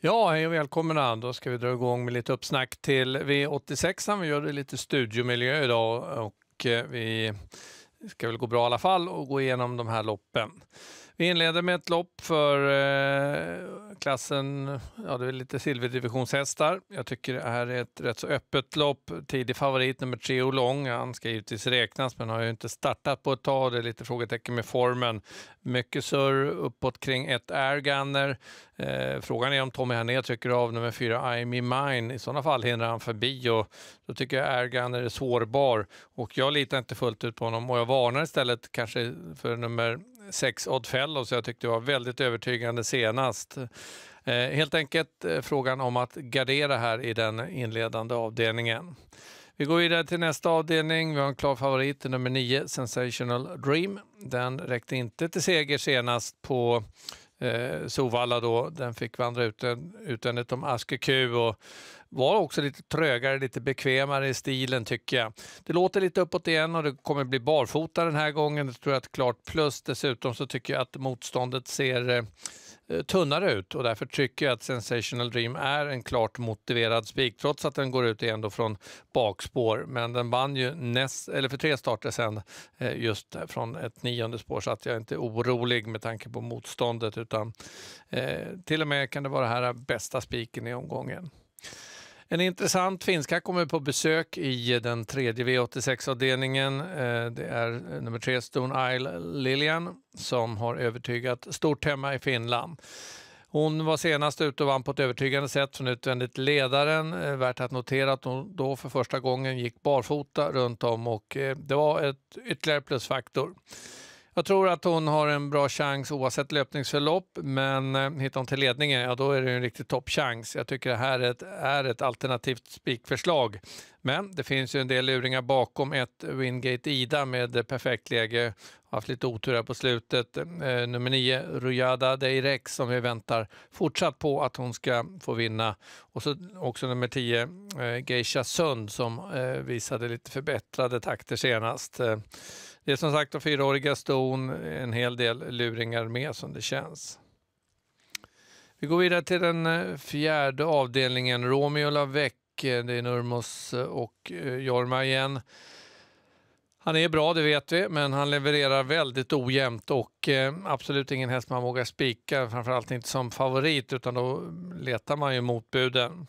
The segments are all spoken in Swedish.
Ja, hej och välkomna. Då ska vi dra igång med lite uppsnack till V86. Vi gör det lite studiomiljö idag och eh, vi ska väl gå bra i alla fall och gå igenom de här loppen. Vi inleder med ett lopp för eh, klassen, ja det är lite silverdivisionshästar. Jag tycker det här är ett rätt så öppet lopp. Tidig favorit nummer tre och lång. Han ska givetvis räknas men har ju inte startat på ett tag. Det är lite frågetecken med formen. Mycket surr uppåt kring ett airgunner. Eh, frågan är om Tommy Herné trycker av nummer fyra I'm in mine. I sådana fall hinner han förbi och då tycker jag airgunner är sårbar och jag litar inte fullt ut på honom och jag varnar istället kanske för nummer sex Oddfellows. Jag tyckte det var väldigt övertygande senast. Eh, helt enkelt eh, frågan om att gardera här i den inledande avdelningen. Vi går vidare till nästa avdelning. Vi har en klar favorit, nummer 9, Sensational Dream. Den räckte inte till seger senast på eh, Sovalla då, den fick vandra utan, utandet om Aske Q och var också lite trögare, lite bekvämare i stilen tycker jag. Det låter lite uppåt igen och det kommer bli barfota den här gången, det tror jag är ett klart plus. Dessutom så tycker jag att motståndet ser eh, Eh, tunnare ut och därför tycker jag att Sensational Dream är en klart motiverad spik trots att den går ut igen då från bakspår. Men den vann ju näst, eller för tre starter sen eh, just från ett nionde spår så att jag är inte orolig med tanke på motståndet utan eh, till och med kan det vara här bästa spiken i omgången. En intressant finska kommer på besök i den tredje V86-avdelningen. Eh, det är eh, nummer tre Stone Isle Lilian som har övertygat stort hemma i Finland. Hon var senast ute och vann på ett övertygande sätt från utvändigt ledaren. Eh, värt att notera att hon då för första gången gick barfota runt om och det var ett ytterligare plusfaktor. Jag tror att hon har en bra chans oavsett löpningsförlopp, men eh, hittar hon till ledningen, ja då är det en riktig toppchans. Jag tycker det här är ett, är ett alternativt spikförslag men det finns ju en del luringar bakom ett Wingate Ida med perfekt läge. Haft lite otur här på slutet. Eh, nummer 9, Rujada Deirex som vi väntar fortsatt på att hon ska få vinna. Och så också nummer 10, eh, Geisha Sund som eh, visade lite förbättrade takter senast. Det är som sagt de fyraåriga ston, en hel del luringar med som det känns. Vi går vidare till den fjärde avdelningen, Romeo Lavec Eh, det är Nurmos eh, och eh, Jorma igen. Han är bra, det vet vi, men han levererar väldigt ojämnt och absolut ingen häst man vågar spika, framförallt inte som favorit, utan då letar man ju motbuden.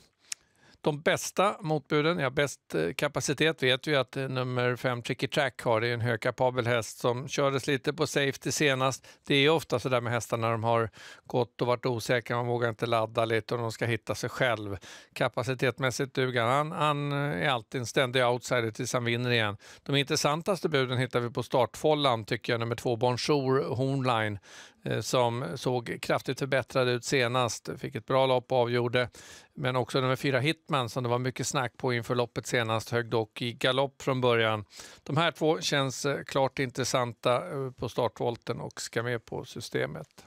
De bästa motbuden, ja bäst eh, kapacitet vet vi att eh, nummer 5 Tricky Track har. Det är en högkapabel häst som kördes lite på safety senast. Det är ofta så där med hästar när de har gått och varit osäkra, man vågar inte ladda lite och de ska hitta sig själv. Kapacitetmässigt duger han. Han eh, är alltid en ständig outsider tills han vinner igen. De intressantaste buden hittar vi på startfållan tycker jag, nummer 2 Bonjour Hornline Eh, som såg kraftigt förbättrad ut senast, fick ett bra lopp och avgjorde. Men också nummer fyra Hitman som det var mycket snack på inför loppet senast, högg dock i galopp från början. De här två känns eh, klart intressanta eh, på startvolten och ska med på systemet.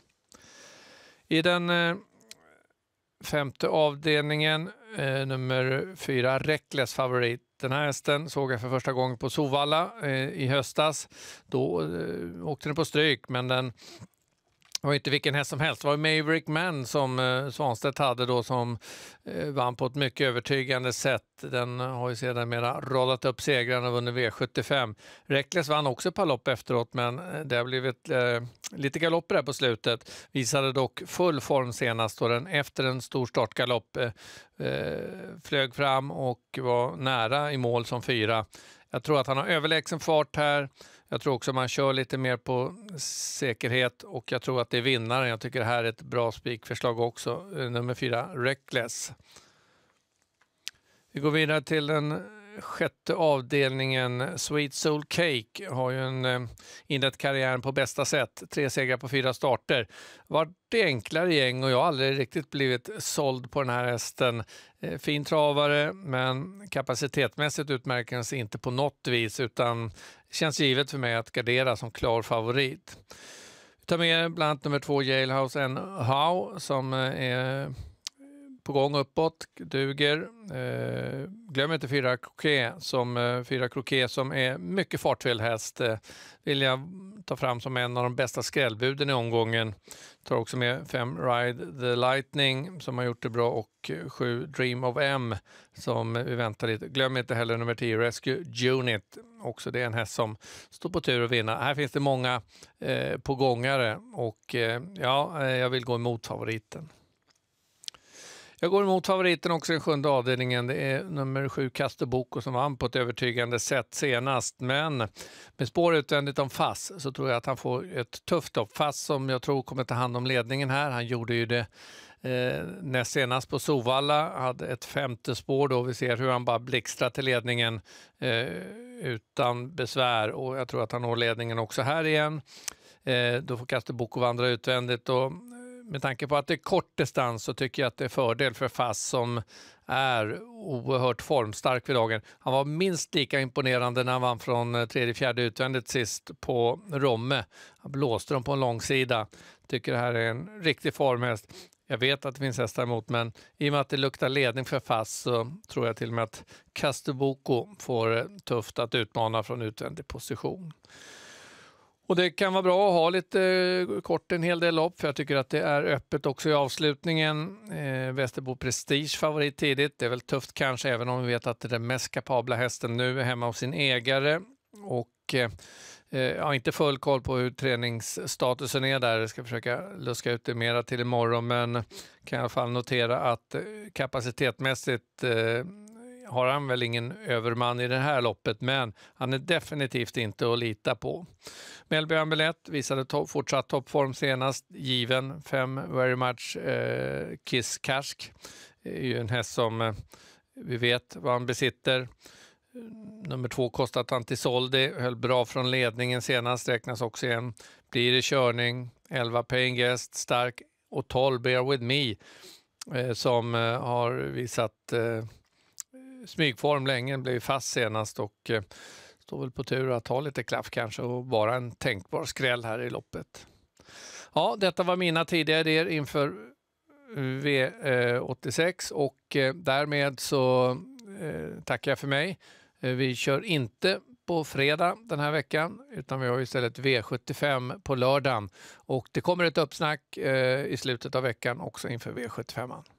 I den femte avdelningen, nummer fyra Reckless favorit, den här hästen såg jag för första gången på Sovalla eh, i höstas. Då eh, åkte den på stryk, men den det var inte vilken häst som helst. Det var Maverick Man som eh, Svanstedt hade då som eh, vann på ett mycket övertygande sätt. Den har ju sedermera radat upp segrarna och vunnit V75. Reckles vann också ett par lopp efteråt men eh, det har blivit Lite galopper här på slutet. Visade dock full form senast då den efter en stor startgalopp eh, eh, flög fram och var nära i mål som fyra. Jag tror att han har överlägsen fart här. Jag tror också att man kör lite mer på säkerhet och jag tror att det är vinnaren. Jag tycker det här är ett bra spikförslag också, eh, nummer fyra, Reckless. Vi går vidare till den sjätte avdelningen Sweet Soul Cake har ju en, eh, inlett karriären på bästa sätt. Tre segrar på fyra starter. Vart det enklare gäng och jag har aldrig riktigt blivit såld på den här hästen. Eh, fin travare, men kapacitetmässigt utmärker den sig inte på något vis utan känns givet för mig att gardera som klar favorit. Ta med bland annat nummer två Jailhouse N. How som eh, är på gång uppåt, duger. Eh, glöm inte fyra Croquet som, eh, fyra Croquet som är mycket fartfylld häst. Eh, vill jag ta fram som en av de bästa skrällbuden i omgången. Tar också med fem Ride the Lightning som har gjort det bra och sju Dream of M som vi väntar lite. Glöm inte heller nummer 10 Rescue Unit. Också det är en häst som står på tur att vinna. Här finns det många eh, på gångare och eh, ja, eh, jag vill gå emot favoriten. Jag går emot favoriten också i sjunde avdelningen. Det är nummer sju Casteboko som vann på ett övertygande sätt senast. Men med spår utvändigt om Fass så tror jag att han får ett tufft lopp. Fass som jag tror kommer ta hand om ledningen här. Han gjorde ju det eh, näst senast på Sovalla, hade ett femte spår då. Vi ser hur han bara blixtrar till ledningen eh, utan besvär och jag tror att han når ledningen också här igen. Eh, då får Casteboko vandra utvändigt och med tanke på att det är kort distans så tycker jag att det är fördel för Fass som är oerhört formstark vid dagen. Han var minst lika imponerande när han vann från eh, tredje, fjärde utvändigt sist på Romme. Han blåste dem på en långsida. Tycker det här är en riktig formhäst. Jag vet att det finns hästar emot, men i och med att det luktar ledning för Fass så tror jag till och med att Castuboko får eh, tufft att utmana från utvändig position. Och det kan vara bra att ha lite eh, kort en hel del lopp för jag tycker att det är öppet också i avslutningen. Eh, Västerbo Prestige favorit tidigt. Det är väl tufft kanske även om vi vet att den mest kapabla hästen nu är hemma hos sin ägare. Och eh, eh jag har inte full koll på hur träningsstatusen är där. Jag ska försöka luska ut det mera till imorgon men kan i alla fall notera att kapacitetmässigt eh, har han väl ingen överman i det här loppet, men han är definitivt inte att lita på. Melby Ambulett visade to fortsatt toppform senast, given Fem very much eh, Kiss Karsk. är ju en häst som eh, vi vet vad han besitter. Nummer två kostat Antisoldi, höll bra från ledningen senast, räknas också igen. Blir det körning, 11 Paying Guest, stark och 12 Bear With Me eh, som eh, har visat eh, smygform länge, blev fast senast och eh, står väl på tur att ha lite klaff kanske och vara en tänkbar skräll här i loppet. Ja, detta var mina tidiga idéer inför eh, V86 eh, och därmed så tackar jag för mig. Vi kör inte på fredag den här veckan, utan vi har istället V75 på lördagen. Och det kommer ett uppsnack i slutet av veckan också inför V75.